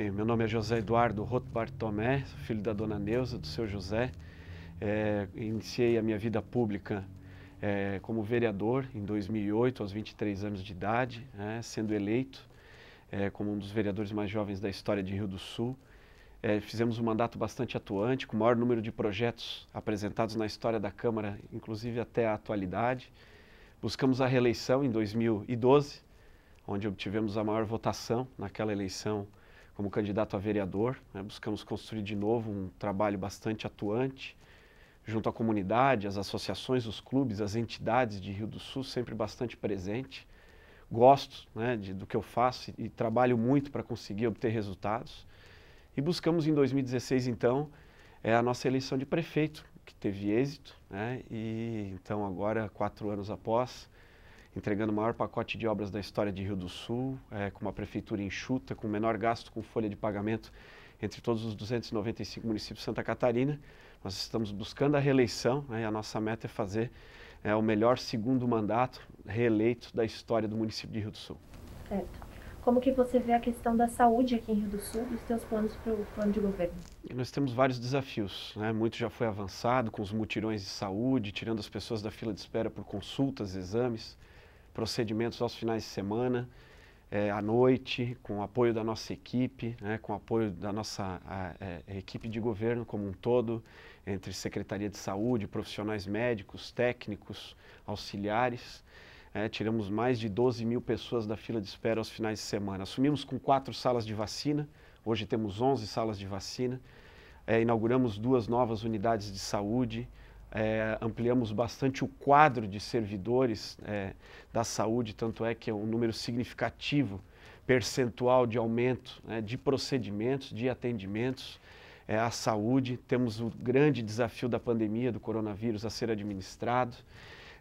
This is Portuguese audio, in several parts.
Bem, meu nome é José Eduardo Rothbard Tomé, filho da dona Neuza, do seu José. É, iniciei a minha vida pública é, como vereador em 2008, aos 23 anos de idade, né, sendo eleito é, como um dos vereadores mais jovens da história de Rio do Sul. É, fizemos um mandato bastante atuante, com o maior número de projetos apresentados na história da Câmara, inclusive até a atualidade. Buscamos a reeleição em 2012, onde obtivemos a maior votação naquela eleição como candidato a vereador. Né? Buscamos construir de novo um trabalho bastante atuante junto à comunidade, as associações, os clubes, as entidades de Rio do Sul, sempre bastante presente. Gosto né, de, do que eu faço e, e trabalho muito para conseguir obter resultados. E buscamos em 2016, então, é, a nossa eleição de prefeito, que teve êxito. Né, e então, agora, quatro anos após, entregando o maior pacote de obras da história de Rio do Sul, é, com uma prefeitura enxuta, com o menor gasto com folha de pagamento entre todos os 295 municípios de Santa Catarina. Nós estamos buscando a reeleição né, e a nossa meta é fazer é, o melhor segundo mandato reeleito da história do município de Rio do Sul. Certo. Como que você vê a questão da saúde aqui em Rio do Sul e os seus planos para o plano de governo? Nós temos vários desafios, né? Muito já foi avançado com os mutirões de saúde, tirando as pessoas da fila de espera por consultas, exames procedimentos aos finais de semana, é, à noite, com o apoio da nossa equipe, né, com o apoio da nossa a, a é, equipe de governo como um todo, entre Secretaria de Saúde, profissionais médicos, técnicos, auxiliares. É, tiramos mais de 12 mil pessoas da fila de espera aos finais de semana. Assumimos com quatro salas de vacina, hoje temos 11 salas de vacina. É, inauguramos duas novas unidades de saúde, é, ampliamos bastante o quadro de servidores é, da saúde, tanto é que é um número significativo, percentual de aumento né, de procedimentos, de atendimentos é, à saúde. Temos o grande desafio da pandemia do coronavírus a ser administrado.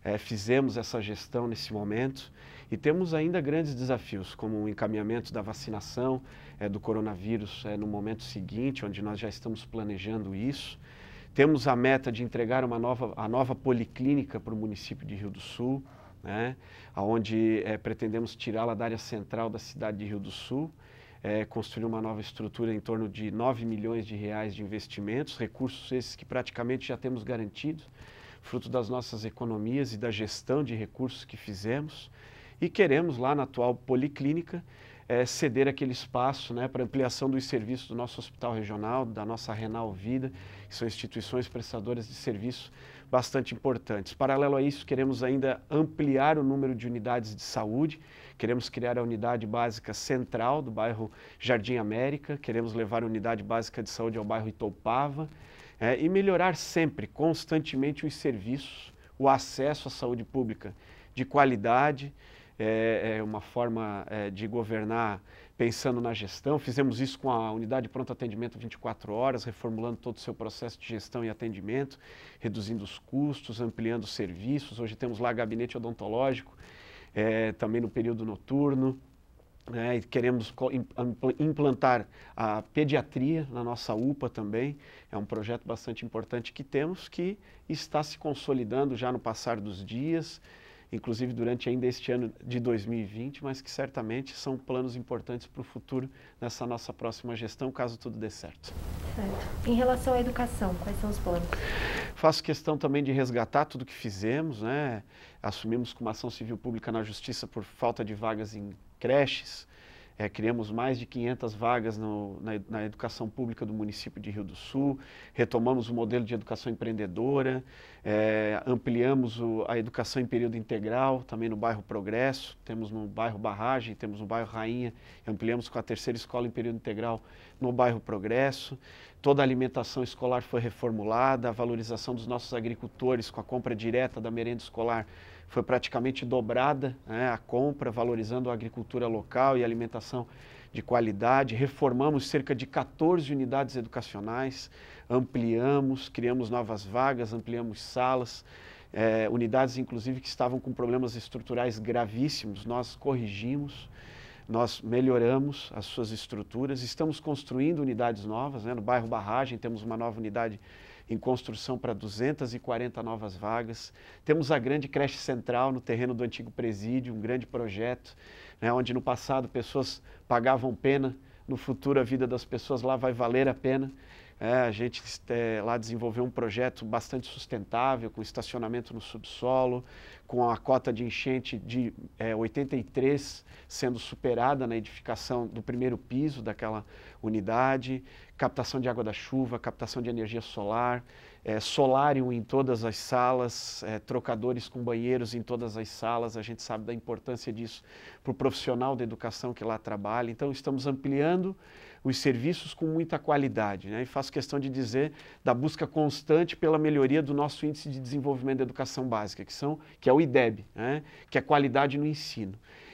É, fizemos essa gestão nesse momento e temos ainda grandes desafios, como o encaminhamento da vacinação é, do coronavírus é, no momento seguinte, onde nós já estamos planejando isso. Temos a meta de entregar uma nova, a nova policlínica para o município de Rio do Sul, né, onde é, eh, pretendemos tirá-la da área central da cidade de Rio do Sul, é, construir uma nova estrutura em torno de 9 milhões de reais de investimentos, recursos esses que praticamente já temos garantidos, fruto das nossas economias e da gestão de recursos que fizemos. E queremos lá na atual policlínica é, ceder aquele espaço né, para ampliação dos serviços do nosso hospital regional, da nossa Renal Vida, que são instituições prestadoras de serviço bastante importantes. Paralelo a isso, queremos ainda ampliar o número de unidades de saúde, queremos criar a unidade básica central do bairro Jardim América, queremos levar a unidade básica de saúde ao bairro Itopava é, e melhorar sempre, constantemente, os serviços, o acesso à saúde pública de qualidade, é, é uma forma é, de governar pensando na gestão. Fizemos isso com a unidade de pronto atendimento 24 horas, reformulando todo o seu processo de gestão e atendimento, reduzindo os custos, ampliando os serviços. Hoje temos lá gabinete odontológico, é, também no período noturno. É, queremos implantar a pediatria na nossa UPA também. É um projeto bastante importante que temos que está se consolidando já no passar dos dias inclusive durante ainda este ano de 2020, mas que certamente são planos importantes para o futuro nessa nossa próxima gestão, caso tudo dê certo. Certo. Em relação à educação, quais são os planos? Faço questão também de resgatar tudo que fizemos, né? Assumimos com uma ação civil pública na justiça por falta de vagas em creches é, criamos mais de 500 vagas no, na, na, educação pública do município de Rio do Sul, retomamos o modelo de educação empreendedora, é, ampliamos o, a educação em período integral, também no bairro Progresso, temos no bairro Barragem, temos no bairro Rainha, ampliamos com a terceira escola em período integral no bairro Progresso. Toda a alimentação escolar foi reformulada, a valorização dos nossos agricultores com a compra direta da merenda escolar foi praticamente dobrada né, a compra, valorizando a agricultura local e alimentação de qualidade. Reformamos cerca de 14 unidades educacionais, ampliamos, criamos novas vagas, ampliamos salas, é, unidades inclusive que estavam com problemas estruturais gravíssimos, nós corrigimos. Nós melhoramos as suas estruturas, estamos construindo unidades novas. Né, no bairro Barragem temos uma nova unidade em construção para 240 novas vagas. Temos a grande creche central no terreno do antigo presídio, um grande projeto, né, onde no passado pessoas pagavam pena, no futuro a vida das pessoas lá vai valer a pena. É, a gente é, lá desenvolveu um projeto bastante sustentável, com estacionamento no subsolo, com a cota de enchente de é, 83 sendo superada na edificação do primeiro piso daquela unidade, captação de água da chuva, captação de energia solar, é, eh, solário em todas as salas, é, trocadores com banheiros em todas as salas. A gente sabe da importância disso para o profissional da educação que lá trabalha. Então, estamos ampliando os serviços com muita qualidade. Né? E faço questão de dizer da busca constante pela melhoria do nosso Índice de Desenvolvimento da Educação Básica, que, são, que é o IDEB, né? que é qualidade no ensino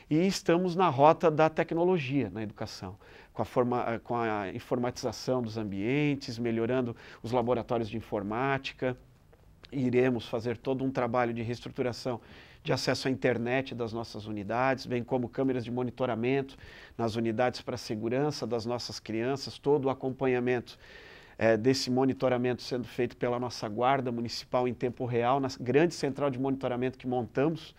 e estamos na rota da tecnologia na educação, com a, forma, eh, com a informatização dos ambientes, melhorando os laboratórios de informática. Iremos fazer todo um trabalho de reestruturação de acesso à internet das nossas unidades, bem como câmeras de monitoramento nas unidades para segurança das nossas crianças, todo o acompanhamento é, desse monitoramento sendo feito pela nossa guarda municipal em tempo real, na grande central de monitoramento que montamos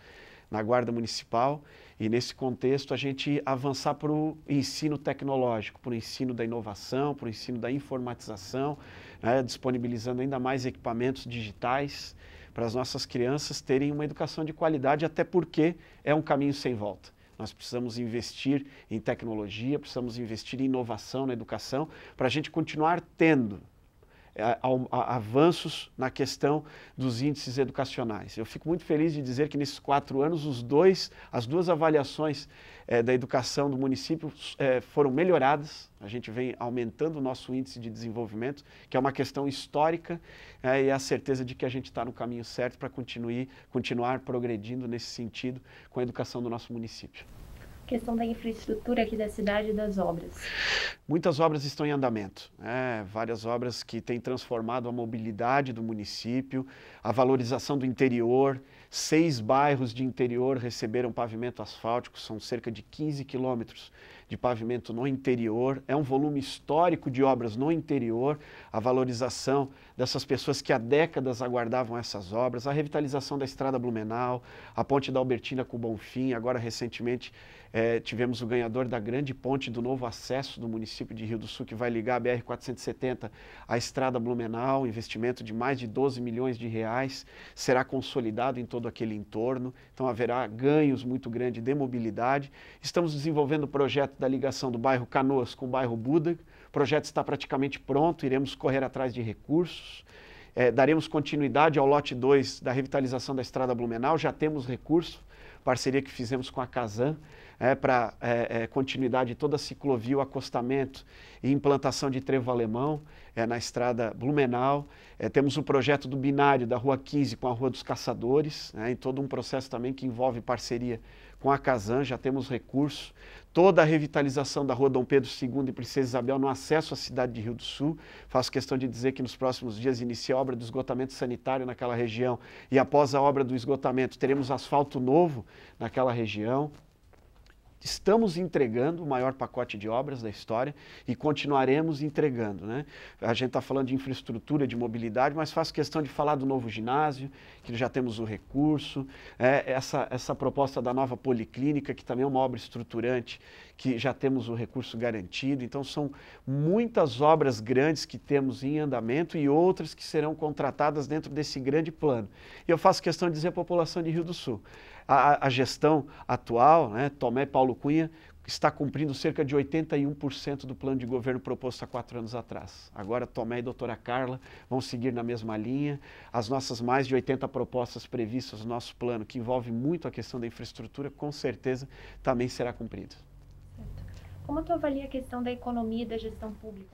na guarda municipal. E nesse contexto, a gente avançar para o ensino tecnológico, para o ensino da inovação, para o ensino da informatização, né, disponibilizando ainda mais equipamentos digitais para as nossas crianças terem uma educação de qualidade, até porque é um caminho sem volta. Nós precisamos investir em tecnologia, precisamos investir em inovação na educação para a gente continuar tendo é, avanços na questão dos índices educacionais. Eu fico muito feliz de dizer que nesses quatro anos os dois, as duas avaliações é, da educação do município é, foram melhoradas. A gente vem aumentando o nosso índice de desenvolvimento, que é uma questão histórica é, e a certeza de que a gente está no caminho certo para continuar, continuar progredindo nesse sentido com a educação do nosso município questão da infraestrutura aqui da cidade e das obras? Muitas obras estão em andamento, né? várias obras que têm transformado a mobilidade do município, a valorização do interior. Seis bairros de interior receberam pavimento asfáltico, são cerca de 15 quilômetros de pavimento no interior, é um volume histórico de obras no interior, a valorização dessas pessoas que há décadas aguardavam essas obras, a revitalização da Estrada Blumenau, a Ponte da Albertina com o Bonfim, agora recentemente eh, tivemos o ganhador da grande ponte do novo acesso do município de Rio do Sul, que vai ligar a BR-470 à Estrada Blumenau, investimento de mais de 12 milhões de reais, será consolidado em todo aquele entorno, então haverá ganhos muito grandes de mobilidade. Estamos desenvolvendo o projeto projeto da ligação do bairro Canoas com o bairro Buda. O projeto está praticamente pronto, iremos correr atrás de recursos. É, daremos continuidade ao lote 2 da revitalização da estrada Blumenau, já temos recurso, parceria que fizemos com a Casan, é, para é, é, continuidade de toda a ciclovia, o acostamento e implantação de trevo alemão é, na estrada Blumenau. É, temos o projeto do binário da Rua 15 com a Rua dos Caçadores, né, todo um processo também que envolve parceria com a Casan já temos recursos. Toda a revitalização da rua Dom Pedro II e Princesa Isabel no acesso à cidade de Rio do Sul. Faço questão de dizer que nos próximos dias inicia a obra do esgotamento sanitário naquela região e após a obra do esgotamento teremos asfalto novo naquela região. Estamos entregando o maior pacote de obras da história e continuaremos entregando. Né? A gente está falando de infraestrutura, de mobilidade, mas faço questão de falar do novo ginásio, que já temos o recurso, é, essa, essa proposta da nova policlínica, que também é uma obra estruturante, que já temos o recurso garantido. Então, são muitas obras grandes que temos em andamento e outras que serão contratadas dentro desse grande plano. E eu faço questão de dizer à população de Rio do Sul: a, a gestão atual, né, Tomé Paulo Cunha, está cumprindo cerca de 81% do plano de governo proposto há quatro anos atrás. Agora, Tomé e doutora Carla vão seguir na mesma linha. As nossas mais de 80 propostas previstas no nosso plano, que envolve muito a questão da infraestrutura, com certeza também será cumprido. Como tu avalia a questão da economia e da gestão pública?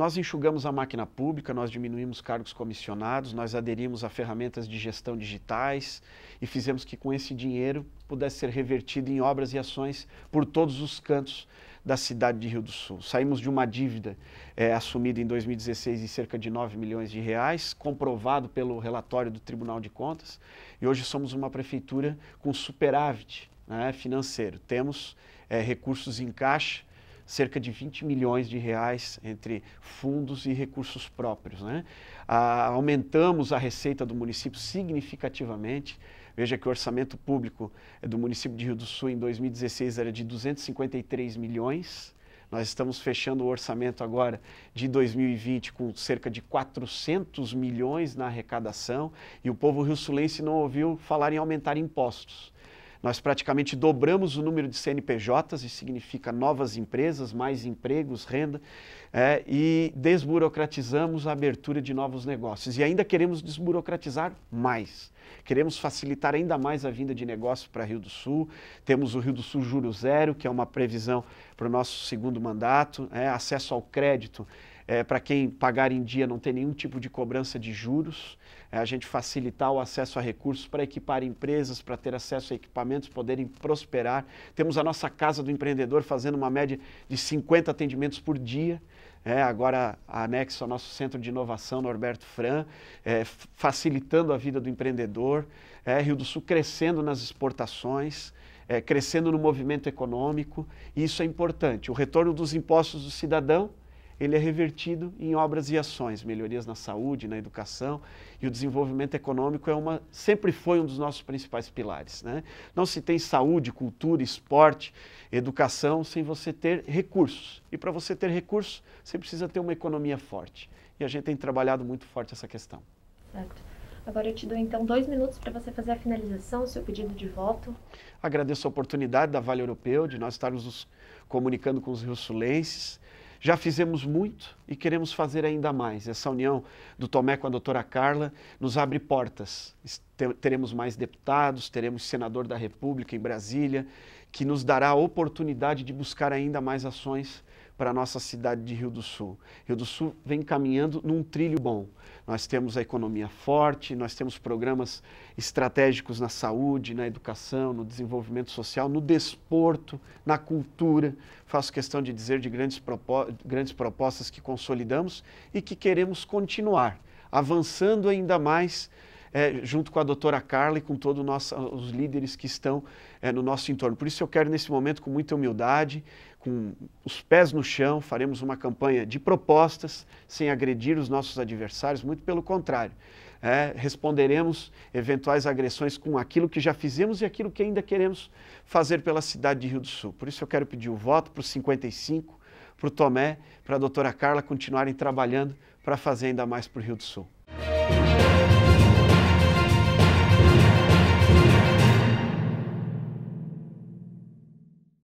Nós enxugamos a máquina pública, nós diminuímos cargos comissionados, nós aderimos a ferramentas de gestão digitais e fizemos que com esse dinheiro pudesse ser revertido em obras e ações por todos os cantos da cidade de Rio do Sul. Saímos de uma dívida é, assumida em 2016 de cerca de 9 milhões de reais, comprovado pelo relatório do Tribunal de Contas, e hoje somos uma prefeitura com superávit né, financeiro. Temos é, recursos em caixa cerca de 20 milhões de reais entre fundos e recursos próprios. Né? Ah, aumentamos a receita do município significativamente. Veja que o orçamento público eh, do município de Rio do Sul em 2016 era de 253 milhões. Nós estamos fechando o orçamento agora de 2020 com cerca de 400 milhões na arrecadação e o povo rio-sulense não ouviu falar em aumentar impostos. Nós praticamente dobramos o número de CNPJs, isso significa novas empresas, mais empregos, renda, é, e desburocratizamos a abertura de novos negócios. E ainda queremos desburocratizar mais. Queremos facilitar ainda mais a vinda de negócios para Rio do Sul. Temos o Rio do Sul Juro Zero, que é uma previsão para o nosso segundo mandato, é, acesso ao crédito. É, para quem pagar em dia não tem nenhum tipo de cobrança de juros é a gente facilitar o acesso a recursos para equipar empresas, para ter acesso a equipamentos, poderem prosperar. Temos a nossa Casa do Empreendedor fazendo uma média de 50 atendimentos por dia. É, agora anexo ao nosso centro de inovação Norberto Fran, é, facilitando a vida do empreendedor, é, Rio do Sul crescendo nas exportações, é, crescendo no movimento econômico, e isso é importante. O retorno dos impostos do cidadão ele é revertido em obras e ações, melhorias na saúde, na educação e o desenvolvimento econômico é uma, sempre foi um dos nossos principais pilares. Né? Não se tem saúde, cultura, esporte, educação sem você ter recursos. E para você ter recursos, você precisa ter uma economia forte. E a gente tem trabalhado muito forte essa questão. Certo. Agora eu te dou então dois minutos para você fazer a finalização, o seu pedido de voto. Agradeço a oportunidade da Vale Europeu de nós estarmos nos comunicando com os rio-sulenses já fizemos muito e queremos fazer ainda mais. Essa união do Tomé com a doutora Carla nos abre portas. Teremos mais deputados, teremos senador da República em Brasília, que nos dará a oportunidade de buscar ainda mais ações para a nossa cidade de Rio do Sul. Rio do Sul vem caminhando num trilho bom. Nós temos a economia forte, nós temos programas estratégicos na saúde, na educação, no desenvolvimento social, no desporto, na cultura. Faço questão de dizer de grandes, grandes propostas que consolidamos e que queremos continuar, avançando ainda mais é, junto com a doutora Carla e com todos os líderes que estão é, no nosso entorno. Por isso eu quero, nesse momento, com muita humildade, com os pés no chão, faremos uma campanha de propostas, sem agredir os nossos adversários, muito pelo contrário. É, responderemos eventuais agressões com aquilo que já fizemos e aquilo que ainda queremos fazer pela cidade de Rio do Sul. Por isso eu quero pedir o voto para os 55, para o Tomé, para a doutora Carla continuarem trabalhando para fazer ainda mais para o Rio do Sul.